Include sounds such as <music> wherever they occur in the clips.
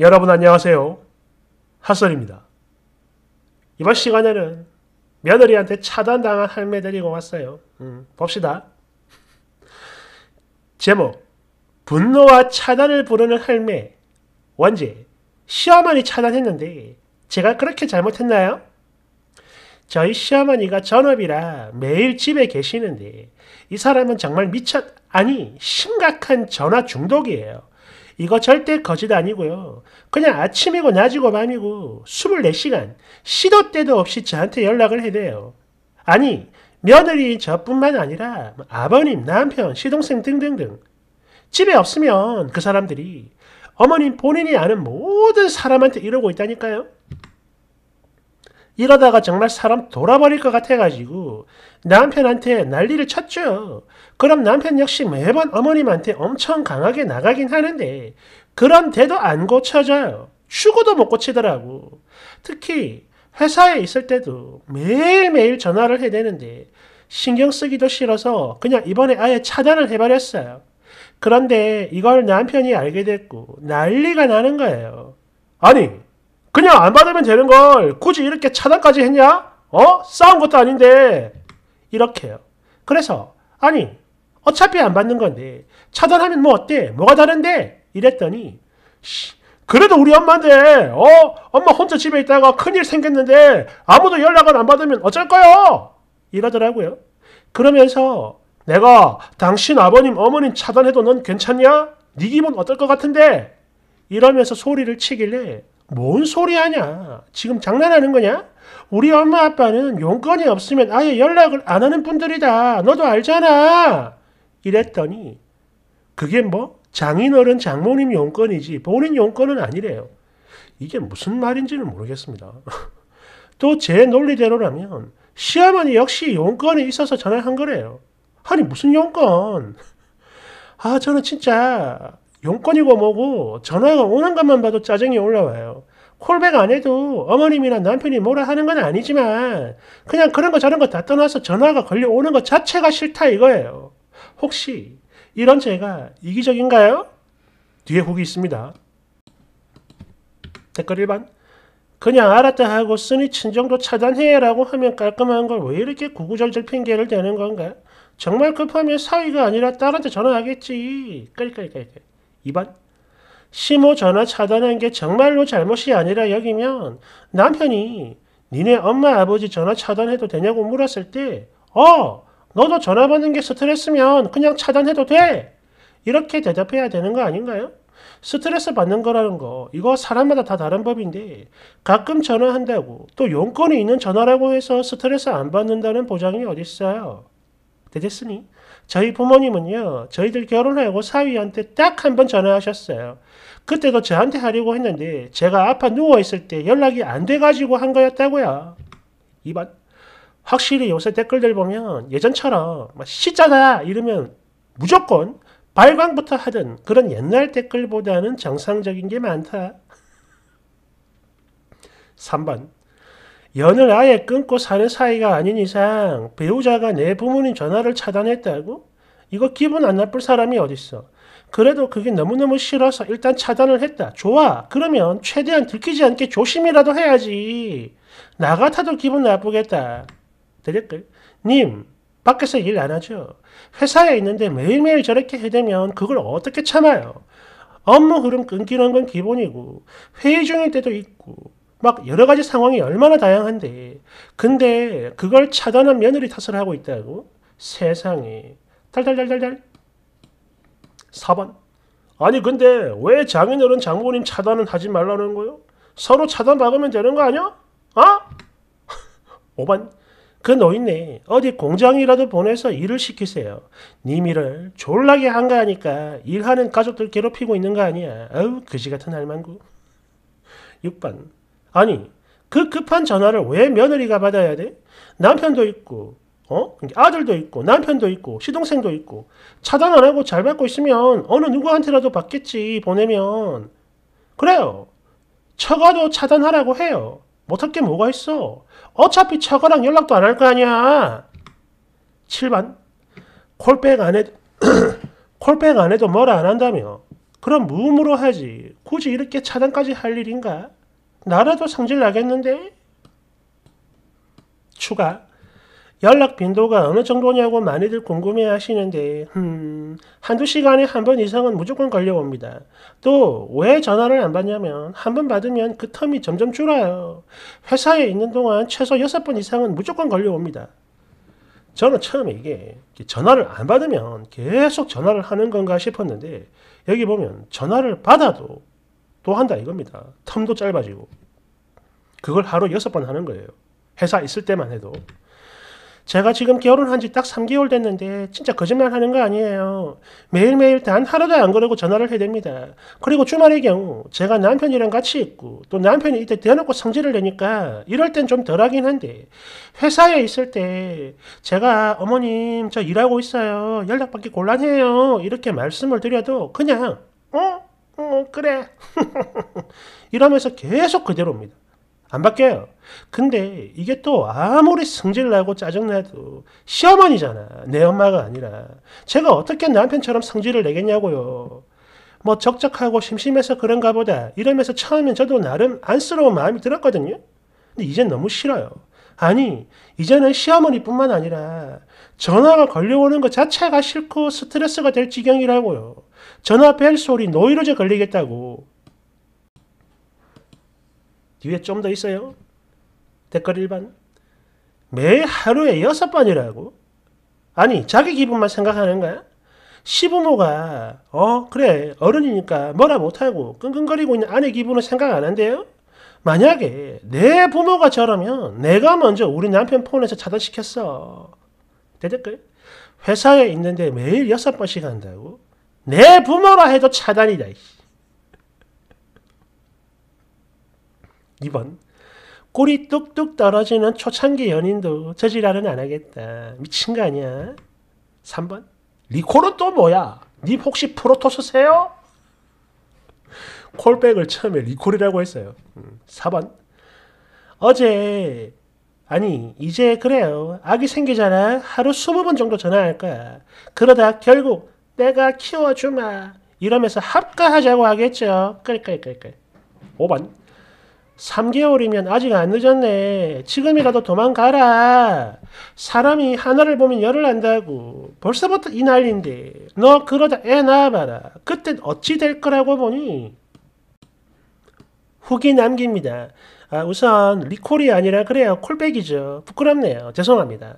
여러분 안녕하세요. 핫설입니다. 이번 시간에는 며느리한테 차단당한 할매 데리고 왔어요. 음, 봅시다. 제목 분노와 차단을 부르는 할매 원제 시어머니 차단했는데 제가 그렇게 잘못했나요? 저희 시어머니가 전업이라 매일 집에 계시는데 이 사람은 정말 미쳤 아니 심각한 전화 중독이에요. 이거 절대 거짓 아니고요. 그냥 아침이고 낮이고 밤이고 24시간 시도 때도 없이 저한테 연락을 해대요. 아니 며느리 저뿐만 아니라 아버님, 남편, 시동생 등등등 집에 없으면 그 사람들이 어머님 본인이 아는 모든 사람한테 이러고 있다니까요. 이러다가 정말 사람 돌아버릴 것 같아가지고 남편한테 난리를 쳤죠. 그럼 남편 역시 매번 어머님한테 엄청 강하게 나가긴 하는데 그런데도 안 고쳐져요. 죽어도 못 고치더라고. 특히 회사에 있을 때도 매일매일 전화를 해야되는데 신경 쓰기도 싫어서 그냥 이번에 아예 차단을 해버렸어요. 그런데 이걸 남편이 알게 됐고 난리가 나는 거예요. 아니, 그냥 안 받으면 되는 걸 굳이 이렇게 차단까지 했냐? 어? 싸운 것도 아닌데 이렇게요. 그래서 아니 어차피 안 받는 건데 차단하면 뭐 어때? 뭐가 다른데? 이랬더니 씨, 그래도 우리 엄마인데 어? 엄마 혼자 집에 있다가 큰일 생겼는데 아무도 연락을 안 받으면 어쩔까요? 이러더라고요. 그러면서 내가 당신 아버님 어머님 차단해도 넌 괜찮냐? 네 기분 어떨 것 같은데? 이러면서 소리를 치길래 뭔 소리 하냐? 지금 장난하는 거냐? 우리 엄마 아빠는 용건이 없으면 아예 연락을 안 하는 분들이다. 너도 알잖아. 이랬더니 그게 뭐 장인어른 장모님 용건이지 본인 용건은 아니래요. 이게 무슨 말인지는 모르겠습니다. <laughs> 또 제 논리대로라면 시어머니 역시 용건이 있어서 전화한 거래요. 아니 무슨 용건? 아 저는 진짜 용건이고 뭐고 전화가 오는 것만 봐도 짜증이 올라와요. 콜백 안 해도 어머님이나 남편이 뭐라 하는 건 아니지만 그냥 그런 거 저런 거 다 떠나서 전화가 걸려오는 것 자체가 싫다 이거예요. 혹시 이런 제가 이기적인가요? 뒤에 후기 있습니다. 댓글 1번 그냥 알았다 하고 쓰니 친정도 차단해라고 하면 깔끔한 걸 왜 이렇게 구구절절 핑계를 대는 건가? 정말 급하면 사위가 아니라 딸한테 전화하겠지. 끌끌끌끌. 2번 심호 전화 차단한 게 정말로 잘못이 아니라 여기면 남편이 니네 엄마 아버지 전화 차단해도 되냐고 물었을 때 어! 너도 전화 받는 게 스트레스면 그냥 차단해도 돼! 이렇게 대답해야 되는 거 아닌가요? 스트레스 받는 거라는 거 이거 사람마다 다 다른 법인데 가끔 전화한다고 또 용건이 있는 전화라고 해서 스트레스 안 받는다는 보장이 어딨어요. 되겠으니 저희 부모님은요, 저희들 결혼하고 사위한테 딱 한 번 전화하셨어요. 그때도 저한테 하려고 했는데, 제가 아파 누워있을 때 연락이 안 돼가지고 한 거였다고요. 2번. 확실히 요새 댓글들 보면 예전처럼 시자다 이러면 무조건 발광부터 하던 그런 옛날 댓글보다는 정상적인 게 많다. 3번. 연을 아예 끊고 사는 사이가 아닌 이상 배우자가 내 부모님 전화를 차단했다고? 이거 기분 안 나쁠 사람이 어딨어. 그래도 그게 너무너무 싫어서 일단 차단을 했다. 좋아. 그러면 최대한 들키지 않게 조심이라도 해야지. 나 같아도 기분 나쁘겠다. 대댓글. 님, 밖에서 일 안 하죠? 회사에 있는데 매일매일 저렇게 해대면 그걸 어떻게 참아요? 업무 흐름 끊기는 건 기본이고 회의 중일 때도 있고 막 여러 가지 상황이 얼마나 다양한데 근데 그걸 차단한 며느리 탓을 하고 있다고? 세상에 달달달달달 4번 아니 근데 왜 장인어른 장모님 차단은 하지 말라는 거요? 서로 차단 받으면 되는 거 아니야? 어? 5번 <laughs> 그 노인네 어디 공장이라도 보내서 일을 시키세요. 님 일을 졸라게 한거아니까 일하는 가족들 괴롭히고 있는 거 아니야. 아우 그지 같은 할망구. 6번 아니 그 급한 전화를 왜 며느리가 받아야 돼? 남편도 있고 어? 아들도 있고 남편도 있고 시동생도 있고 차단 안 하고 잘 받고 있으면 어느 누구한테라도 받겠지 보내면 그래요 처가도 차단하라고 해요 못할 게 뭐가 있어 어차피 처가랑 연락도 안 할 거 아니야 7번 콜백 안 해도 <clears throat> 콜백 안 해도 뭐라 안 한다며 그럼 무음으로 하지 굳이 이렇게 차단까지 할 일인가? 나라도 성질 나겠는데? 추가. 연락 빈도가 어느 정도냐고 많이들 궁금해 하시는데, 음, 한두 시간에 한 번 이상은 무조건 걸려옵니다. 또, 왜 전화를 안 받냐면, 한 번 받으면 그 텀이 점점 줄어요. 회사에 있는 동안 최소 여섯 번 이상은 무조건 걸려옵니다. 저는 처음에 이게 전화를 안 받으면 계속 전화를 하는 건가 싶었는데, 여기 보면 전화를 받아도 또 한다 이겁니다. 텀도 짧아지고. 그걸 하루 여섯 번 하는 거예요. 회사 있을 때만 해도. 제가 지금 결혼한 지 딱 3개월 됐는데 진짜 거짓말 하는 거 아니에요. 매일매일 단 하루도 안그러고 전화를 해야됩니다 그리고 주말의 경우 제가 남편이랑 같이 있고 또 남편이 이때 대놓고 성질을 내니까 이럴 땐 좀 덜하긴 한데 회사에 있을 때 제가 어머님 저 일하고 있어요. 연락받기 곤란해요. 이렇게 말씀을 드려도 그냥 어? 어 그래 <laughs> 이러면서 계속 그대로입니다. 안 바뀌어요. 근데 이게 또 아무리 성질나고 짜증나도 시어머니잖아. 내 엄마가 아니라. 제가 어떻게 남편처럼 성질을 내겠냐고요. 뭐 적적하고 심심해서 그런가 보다 이러면서 처음엔 저도 나름 안쓰러운 마음이 들었거든요. 근데 이젠 너무 싫어요. 아니, 이제는 시어머니뿐만 아니라 전화가 걸려오는 것 자체가 싫고 스트레스가 될 지경이라고요. 전화 벨 소리 노이로제 걸리겠다고. 뒤에 좀 더 있어요. 댓글 1번매 하루에 6번이라고? 아니 자기 기분만 생각하는 거야? 시부모가 어 그래 어른이니까 뭐라 못하고 끙끙거리고 있는 아내 기분을 생각 안 한대요? 만약에 내 부모가 저러면 내가 먼저 우리 남편 폰에서 차단시켰어. 대댓글 회사에 있는데 매일 6번씩 한다고? 내 부모라 해도 차단이다. 2번. 꼬리 뚝뚝 떨어지는 초창기 연인도 저지랄은 안 하겠다. 미친 거 아니야? 3번. 리콜은 또 뭐야? 니 혹시 프로토스세요? 콜백을 처음에 리콜이라고 했어요. 4번. 음, 어제 아니 이제 그래요. 아기 생기잖아. 하루 20번 정도 전화할 거야. 그러다 결국 내가 키워주마 이러면서 합가하자고 하겠죠. 끌끌끌끌. 5번. 3개월이면 아직 안 늦었네. 지금이라도 도망가라. 사람이 하늘을 보면 열을 안다고. 벌써부터 이 난리인데. 너 그러다 애 낳아봐라. 그땐 어찌 될 거라고 보니. 후기 남깁니다. 아, 우선 리콜이 아니라 그래요. 콜백이죠. 부끄럽네요. 죄송합니다.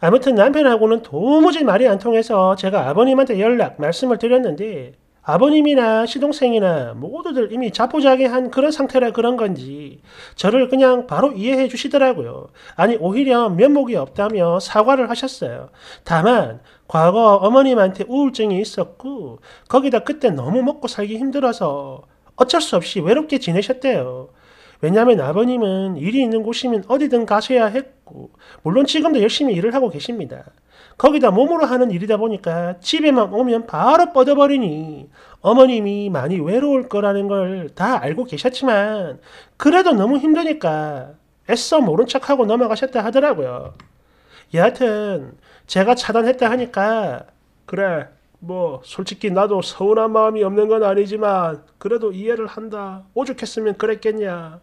아무튼 남편하고는 도무지 말이 안 통해서 제가 아버님한테 연락, 말씀을 드렸는데 아버님이나 시동생이나 모두들 이미 자포자기한 그런 상태라 그런 건지 저를 그냥 바로 이해해 주시더라고요. 아니 오히려 면목이 없다며 사과를 하셨어요. 다만 과거 어머님한테 우울증이 있었고 거기다 그때 너무 먹고 살기 힘들어서 어쩔 수 없이 외롭게 지내셨대요. 왜냐하면 아버님은 일이 있는 곳이면 어디든 가셔야 했고 물론 지금도 열심히 일을 하고 계십니다. 거기다 몸으로 하는 일이다 보니까 집에만 오면 바로 뻗어버리니 어머님이 많이 외로울 거라는 걸 다 알고 계셨지만 그래도 너무 힘드니까 애써 모른 척하고 넘어가셨다 하더라고요. 여하튼 제가 차단했다 하니까 그래 뭐 솔직히 나도 서운한 마음이 없는 건 아니지만 그래도 이해를 한다 오죽했으면 그랬겠냐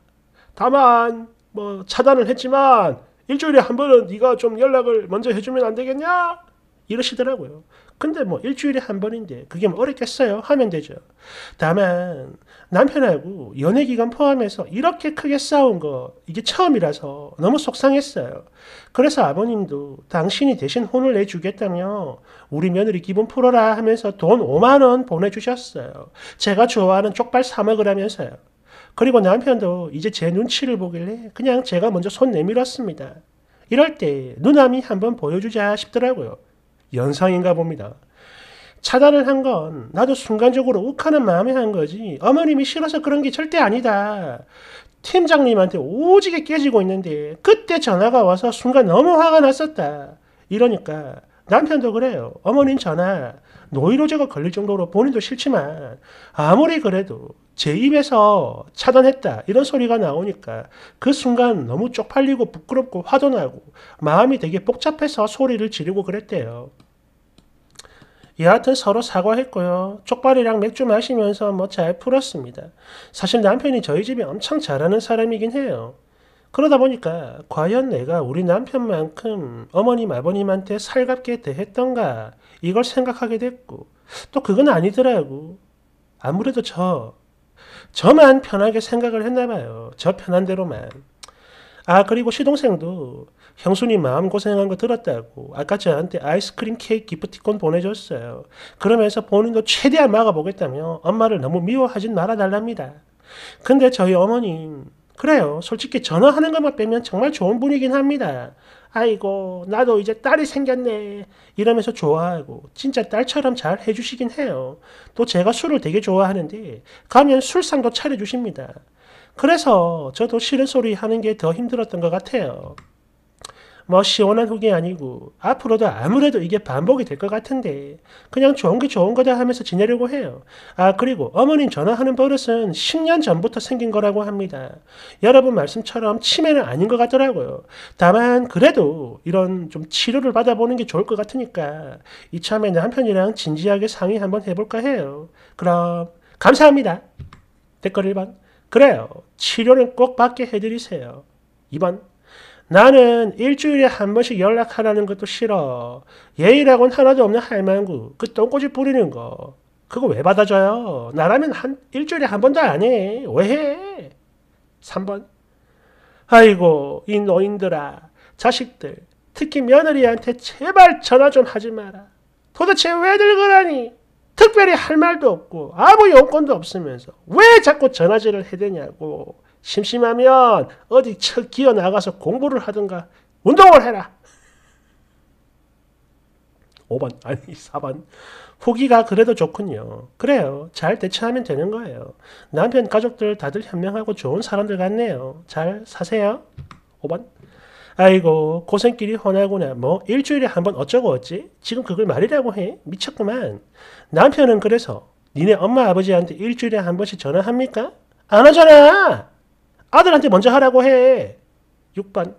다만 뭐 차단을 했지만 일주일에 한 번은 네가 좀 연락을 먼저 해주면 안 되겠냐? 이러시더라고요. 근데 뭐 일주일에 한 번인데 그게 뭐 어렵겠어요? 하면 되죠. 다만 남편하고 연애 기간 포함해서 이렇게 크게 싸운 거 이게 처음이라서 너무 속상했어요. 그래서 아버님도 당신이 대신 혼을 내주겠다며 우리 며느리 기분 풀어라 하면서 돈 5만 원 보내주셨어요. 제가 좋아하는 쪽발 사 먹으라면서요. 그리고 남편도 이제 제 눈치를 보길래 그냥 제가 먼저 손 내밀었습니다. 이럴 때 누남이 한번 보여주자 싶더라고요. 연상인가 봅니다. 차단을 한 건 나도 순간적으로 욱하는 마음에 한 거지 어머님이 싫어서 그런 게 절대 아니다. 팀장님한테 오지게 깨지고 있는데 그때 전화가 와서 순간 너무 화가 났었다. 이러니까 남편도 그래요. 어머님 전화 노이로제가 걸릴 정도로 본인도 싫지만 아무리 그래도 제 입에서 차단했다 이런 소리가 나오니까 그 순간 너무 쪽팔리고 부끄럽고 화도 나고 마음이 되게 복잡해서 소리를 지르고 그랬대요. 여하튼 서로 사과했고요. 족발이랑 맥주 마시면서 뭐 잘 풀었습니다. 사실 남편이 저희 집에 엄청 잘하는 사람이긴 해요. 그러다 보니까 과연 내가 우리 남편만큼 어머님 아버님한테 살갑게 대했던가 이걸 생각하게 됐고 또 그건 아니더라고. 아무래도 저 저만 편하게 생각을 했나 봐요. 저 편한 대로만. 아 그리고 시동생도 형수님 마음고생한 거 들었다고 아까 저한테 아이스크림 케이크 기프티콘 보내줬어요. 그러면서 본인도 최대한 막아보겠다며 엄마를 너무 미워하진 말아달랍니다. 근데 저희 어머님 그래요. 솔직히 전화하는 것만 빼면 정말 좋은 분이긴 합니다. 아이고 나도 이제 딸이 생겼네 이러면서 좋아하고 진짜 딸처럼 잘 해주시긴 해요. 또 제가 술을 되게 좋아하는데 가면 술상도 차려주십니다. 그래서 저도 싫은 소리 하는 게 더 힘들었던 것 같아요. 뭐 시원한 그게 아니고 앞으로도 아무래도 이게 반복이 될 것 같은데 그냥 좋은 게 좋은 거다 하면서 지내려고 해요. 아 그리고 어머님 전화하는 버릇은 10년 전부터 생긴 거라고 합니다. 여러분 말씀처럼 치매는 아닌 것 같더라고요. 다만 그래도 이런 좀 치료를 받아보는 게 좋을 것 같으니까 이참에 남편이랑 진지하게 상의 한번 해볼까 해요. 그럼 감사합니다. 댓글 1번 그래요. 치료는 꼭 받게 해드리세요. 2번 나는 일주일에 한 번씩 연락하라는 것도 싫어. 예의라곤 하나도 없는 할망구. 그 똥꼬집 부리는 거. 그거 왜 받아줘요? 나라면 한 일주일에 한 번도 안 해. 왜 해? 3번. 아이고 이 노인들아 자식들 특히 며느리한테 제발 전화 좀 하지 마라. 도대체 왜들 그러니? 특별히 할 말도 없고 아무 용건도 없으면서 왜 자꾸 전화질을 해대냐고. 심심하면 어디 쳐 기어 나가서 공부를 하든가 운동을 해라. 5번 아니 4번 <laughs> 후기가 그래도 좋군요. 그래요. 잘 대처하면 되는 거예요. 남편 가족들 다들 현명하고 좋은 사람들 같네요. 잘 사세요. 5번 아이고 고생길이 훤하구나. 뭐 일주일에 한 번 어쩌고 어찌? 지금 그걸 말이라고 해? 미쳤구만. 남편은 그래서 니네 엄마 아버지한테 일주일에 한 번씩 전화합니까? 안 하잖아! 아들한테 먼저 하라고 해. 6번.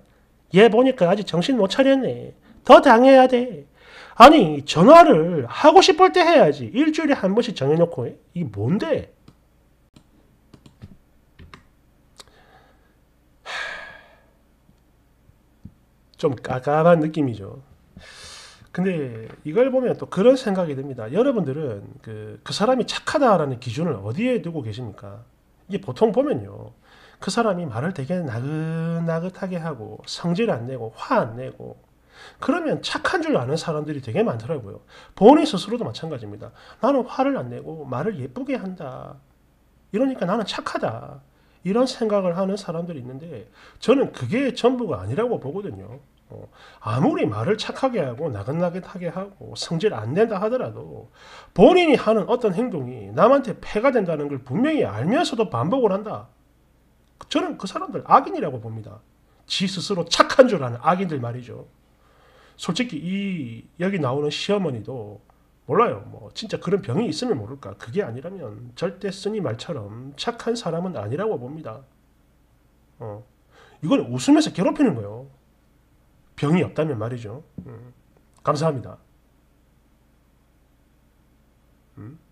얘 보니까 아직 정신 못 차렸네. 더 당해야 돼. 아니, 전화를 하고 싶을 때 해야지. 일주일에 한 번씩 정해놓고. 해. 이게 뭔데? 좀 까깝한 느낌이죠. 근데 이걸 보면 또 그런 생각이 듭니다. 여러분들은 그, 그 사람이 착하다라는 기준을 어디에 두고 계십니까? 이게 보통 보면요. 그 사람이 말을 되게 나긋나긋하게 하고 성질 안 내고 화 안 내고 그러면 착한 줄 아는 사람들이 되게 많더라고요. 본인 스스로도 마찬가지입니다. 나는 화를 안 내고 말을 예쁘게 한다. 이러니까 나는 착하다. 이런 생각을 하는 사람들이 있는데 저는 그게 전부가 아니라고 보거든요. 어, 아무리 말을 착하게 하고 나긋나긋하게 하고 성질 안 낸다 하더라도 본인이 하는 어떤 행동이 남한테 폐가 된다는 걸 분명히 알면서도 반복을 한다. 저는 그 사람들 악인이라고 봅니다. 지 스스로 착한 줄 아는 악인들 말이죠. 솔직히 이 여기 나오는 시어머니도 몰라요. 뭐 진짜 그런 병이 있으면 모를까. 그게 아니라면 절대 쓰니 말처럼 착한 사람은 아니라고 봅니다. 어. 이건 웃으면서 괴롭히는 거예요. 병이 없다면 말이죠. 음. 감사합니다. 음?